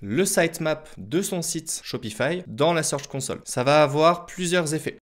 le sitemap de son site Shopify dans la Search Console. Ça va avoir plusieurs effets.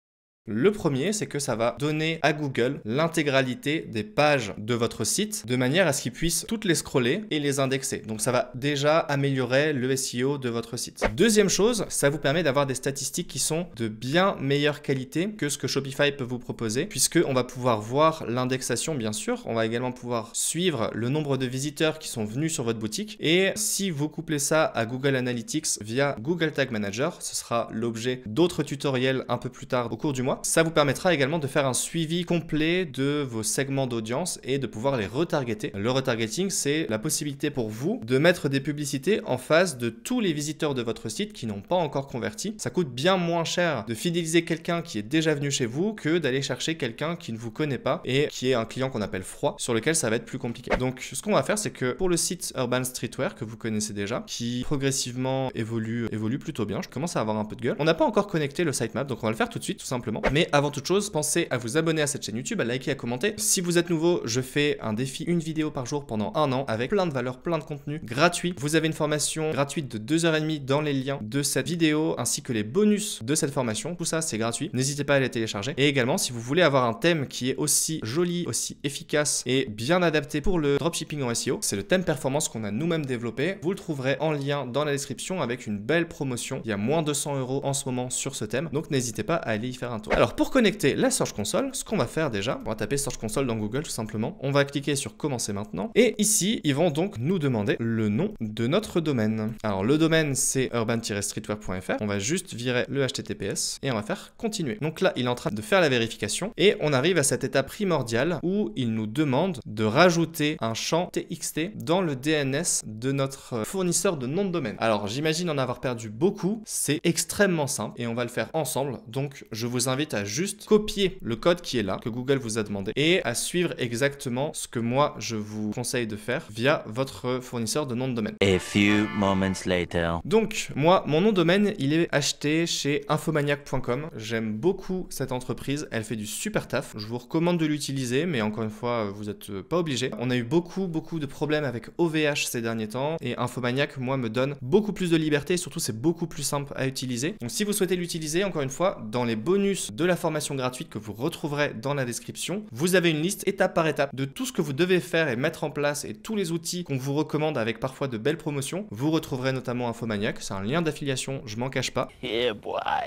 Le premier, c'est que ça va donner à Google l'intégralité des pages de votre site de manière à ce qu'il puisse toutes les scroller et les indexer. Donc ça va déjà améliorer le SEO de votre site. Deuxième chose, ça vous permet d'avoir des statistiques qui sont de bien meilleure qualité que ce que Shopify peut vous proposer puisque on va pouvoir voir l'indexation bien sûr, on va également pouvoir suivre le nombre de visiteurs qui sont venus sur votre boutique et si vous couplez ça à Google Analytics via Google Tag Manager, ce sera l'objet d'autres tutoriels un peu plus tard au cours du mois ça vous permettra également de faire un suivi complet de vos segments d'audience et de pouvoir les retargeter. Le retargeting, c'est la possibilité pour vous de mettre des publicités en face de tous les visiteurs de votre site qui n'ont pas encore converti. Ça coûte bien moins cher de fidéliser quelqu'un qui est déjà venu chez vous que d'aller chercher quelqu'un qui ne vous connaît pas et qui est un client qu'on appelle froid, sur lequel ça va être plus compliqué. Donc ce qu'on va faire, c'est que pour le site Urban Streetwear que vous connaissez déjà, qui progressivement évolue, évolue plutôt bien, je commence à avoir un peu de gueule, on n'a pas encore connecté le sitemap, donc on va le faire tout de suite tout simplement. Mais avant toute chose, pensez à vous abonner à cette chaîne YouTube, à liker, à commenter. Si vous êtes nouveau, je fais un défi, une vidéo par jour pendant un an avec plein de valeurs, plein de contenu gratuit. Vous avez une formation gratuite de 2h30 dans les liens de cette vidéo ainsi que les bonus de cette formation. Tout ça, c'est gratuit. N'hésitez pas à les télécharger. Et également, si vous voulez avoir un thème qui est aussi joli, aussi efficace et bien adapté pour le dropshipping en SEO, c'est le thème performance qu'on a nous-mêmes développé. Vous le trouverez en lien dans la description avec une belle promotion. Il y a moins de 100 euros en ce moment sur ce thème. Donc n'hésitez pas à aller y faire un tour. Alors pour connecter la Search Console, ce qu'on va faire déjà, on va taper Search Console dans Google tout simplement. On va cliquer sur commencer maintenant. Et ici, ils vont donc nous demander le nom de notre domaine. Alors le domaine c'est urban-streetwear.fr. On va juste virer le HTTPS et on va faire continuer. Donc là, il est en train de faire la vérification et on arrive à cette étape primordiale où il nous demande de rajouter un champ TXT dans le DNS de notre fournisseur de nom de domaine. Alors j'imagine en avoir perdu beaucoup. C'est extrêmement simple et on va le faire ensemble. Donc je vous invite à juste copier le code qui est là, que Google vous a demandé, et à suivre exactement ce que moi je vous conseille de faire via votre fournisseur de nom de domaine. A few moments later. Donc, moi, mon nom de domaine, il est acheté chez infomaniac.com. J'aime beaucoup cette entreprise, elle fait du super taf. Je vous recommande de l'utiliser, mais encore une fois, vous n'êtes pas obligé. On a eu beaucoup, beaucoup de problèmes avec OVH ces derniers temps, et Infomaniac, moi, me donne beaucoup plus de liberté, surtout, c'est beaucoup plus simple à utiliser. Donc, si vous souhaitez l'utiliser, encore une fois, dans les bonus de la formation gratuite que vous retrouverez dans la description. Vous avez une liste étape par étape de tout ce que vous devez faire et mettre en place et tous les outils qu'on vous recommande avec parfois de belles promotions. Vous retrouverez notamment Infomaniac, c'est un lien d'affiliation, je m'en cache pas. Eh,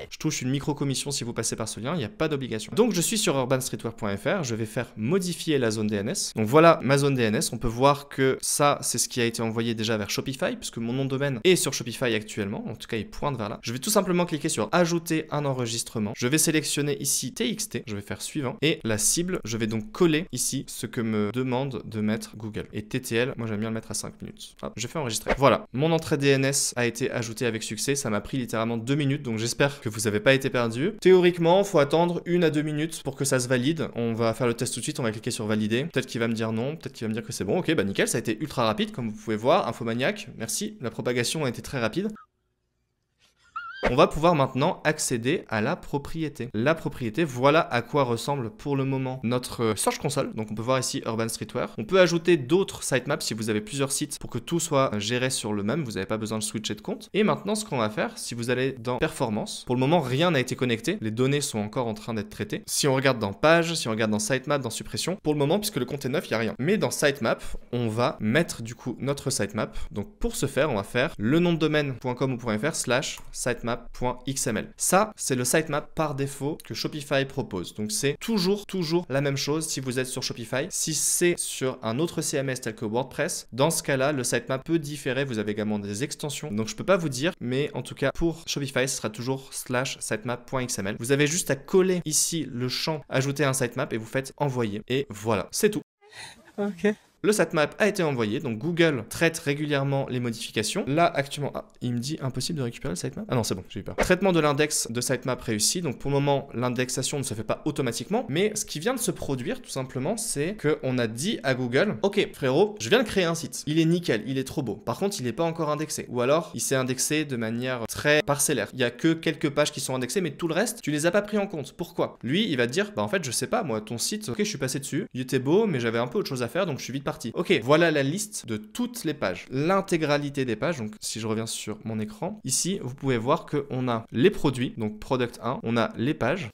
je touche une micro-commission si vous passez par ce lien, il n'y a pas d'obligation. Donc je suis sur urbanstreetwear.fr, je vais faire modifier la zone DNS. Donc voilà ma zone DNS, on peut voir que ça c'est ce qui a été envoyé déjà vers Shopify puisque mon nom de domaine est sur Shopify actuellement, en tout cas il pointe vers là. Je vais tout simplement cliquer sur ajouter un enregistrement. Je vais sélectionner ici TXT, je vais faire suivant, et la cible, je vais donc coller ici ce que me demande de mettre Google. Et TTL, moi j'aime bien le mettre à 5 minutes. je fais enregistrer. Voilà, mon entrée DNS a été ajoutée avec succès, ça m'a pris littéralement 2 minutes, donc j'espère que vous n'avez pas été perdu. Théoriquement, faut attendre une à 2 minutes pour que ça se valide. On va faire le test tout de suite, on va cliquer sur valider. Peut-être qu'il va me dire non, peut-être qu'il va me dire que c'est bon. Ok, bah nickel, ça a été ultra rapide, comme vous pouvez voir. Infomaniac, merci. La propagation a été très rapide. On va pouvoir maintenant accéder à la propriété. La propriété, voilà à quoi ressemble pour le moment notre Search Console. Donc on peut voir ici Urban Streetwear. On peut ajouter d'autres sitemaps si vous avez plusieurs sites pour que tout soit géré sur le même. Vous n'avez pas besoin de switcher de compte. Et maintenant, ce qu'on va faire, si vous allez dans Performance, pour le moment, rien n'a été connecté. Les données sont encore en train d'être traitées. Si on regarde dans Page, si on regarde dans Sitemap, dans Suppression, pour le moment, puisque le compte est neuf, il n'y a rien. Mais dans Sitemap, on va mettre du coup notre sitemap. Donc pour ce faire, on va faire le nom de domaine.com ou .fr slash sitemap ça, c'est le sitemap par défaut que Shopify propose. Donc c'est toujours, toujours la même chose si vous êtes sur Shopify. Si c'est sur un autre CMS tel que WordPress, dans ce cas-là, le sitemap peut différer. Vous avez également des extensions. Donc je peux pas vous dire, mais en tout cas pour Shopify, ce sera toujours slash sitemap.xml. Vous avez juste à coller ici le champ, ajouter un sitemap et vous faites envoyer. Et voilà, c'est tout. Ok. Le sitemap a été envoyé, donc Google traite régulièrement les modifications. Là, actuellement, ah, il me dit impossible de récupérer le sitemap. Ah non, c'est bon, j'ai eu peur. Traitement de l'index de sitemap réussi. Donc pour le moment, l'indexation ne se fait pas automatiquement. Mais ce qui vient de se produire, tout simplement, c'est qu'on a dit à Google, OK, frérot, je viens de créer un site. Il est nickel, il est trop beau. Par contre, il n'est pas encore indexé. Ou alors, il s'est indexé de manière très parcellaire. Il y a que quelques pages qui sont indexées, mais tout le reste, tu les as pas pris en compte. Pourquoi Lui, il va dire, bah en fait, je sais pas, moi, ton site, OK, je suis passé dessus. Il était beau, mais j'avais un peu autre chose à faire, donc je suis vite Ok, voilà la liste de toutes les pages, l'intégralité des pages. Donc si je reviens sur mon écran, ici vous pouvez voir qu'on a les produits, donc product 1, on a les pages.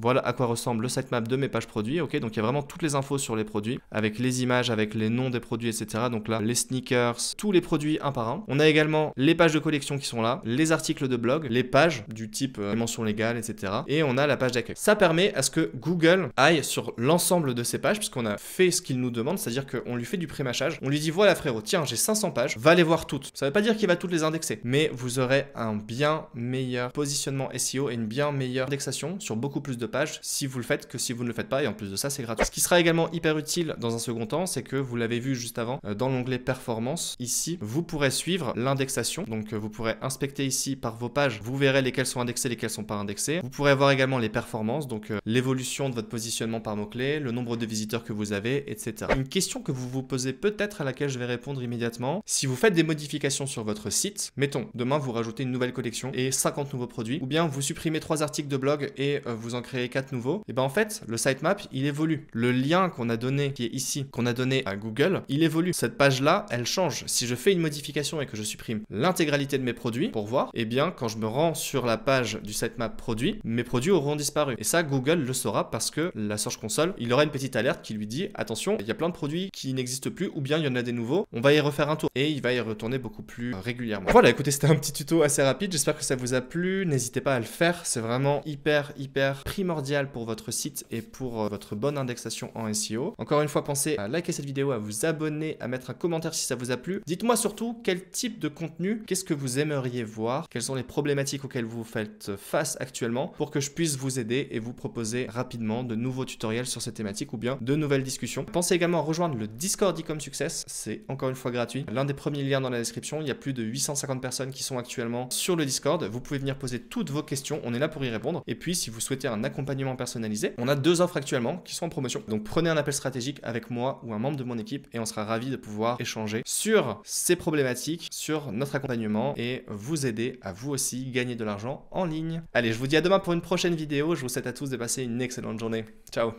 Voilà à quoi ressemble le sitemap de mes pages produits. Ok, donc il y a vraiment toutes les infos sur les produits, avec les images, avec les noms des produits, etc. Donc là, les sneakers, tous les produits un par un. On a également les pages de collection qui sont là, les articles de blog, les pages du type dimension euh, mention légale, etc. Et on a la page d'accueil. Ça permet à ce que Google aille sur l'ensemble de ces pages, puisqu'on a fait ce qu'il nous demande, c'est-à-dire qu'on lui fait du prémachage. On lui dit voilà frérot, tiens, j'ai 500 pages, va les voir toutes. Ça veut pas dire qu'il va toutes les indexer, mais vous aurez un bien meilleur positionnement SEO et une bien meilleure indexation sur beaucoup plus de page si vous le faites que si vous ne le faites pas. Et en plus de ça, c'est gratuit. Ce qui sera également hyper utile dans un second temps, c'est que vous l'avez vu juste avant euh, dans l'onglet performance. Ici, vous pourrez suivre l'indexation. Donc, euh, vous pourrez inspecter ici par vos pages. Vous verrez lesquelles sont indexées, lesquelles sont pas indexées. Vous pourrez voir également les performances, donc euh, l'évolution de votre positionnement par mots clé le nombre de visiteurs que vous avez, etc. Une question que vous vous posez peut-être à laquelle je vais répondre immédiatement. Si vous faites des modifications sur votre site, mettons, demain vous rajoutez une nouvelle collection et 50 nouveaux produits, ou bien vous supprimez trois articles de blog et vous en créez quatre nouveaux, et eh ben en fait, le sitemap, il évolue. Le lien qu'on a donné, qui est ici, qu'on a donné à Google, il évolue. Cette page-là, elle change. Si je fais une modification et que je supprime l'intégralité de mes produits pour voir, et eh bien quand je me rends sur la page du sitemap produit, mes produits auront disparu. Et ça, Google le saura parce que la Search Console, il aura une petite alerte qui lui dit attention, il y a plein de produits qui n'existent plus ou bien il y en a des nouveaux, on va y refaire un tour et il va y retourner beaucoup plus régulièrement. Voilà, écoutez, c'était un petit tuto assez rapide, j'espère que ça vous a plu, n'hésitez pas à le faire, c'est vraiment hyper hyper primordial pour votre site et pour euh, votre bonne indexation en SEO. Encore une fois, pensez à liker cette vidéo, à vous abonner, à mettre un commentaire si ça vous a plu. Dites-moi surtout quel type de contenu, qu'est-ce que vous aimeriez voir, quelles sont les problématiques auxquelles vous faites face actuellement pour que je puisse vous aider et vous proposer rapidement de nouveaux tutoriels sur ces thématiques ou bien de nouvelles discussions. Pensez également à rejoindre le Discord Ecom Success, c'est encore une fois gratuit. L'un des premiers liens dans la description, il y a plus de 850 personnes qui sont actuellement sur le Discord. Vous pouvez venir poser toutes vos questions, on est là pour y répondre. Et puis si vous souhaitez un accompagnement personnalisé. On a deux offres actuellement qui sont en promotion. Donc prenez un appel stratégique avec moi ou un membre de mon équipe et on sera ravi de pouvoir échanger sur ces problématiques, sur notre accompagnement et vous aider à vous aussi gagner de l'argent en ligne. Allez, je vous dis à demain pour une prochaine vidéo. Je vous souhaite à tous de passer une excellente journée. Ciao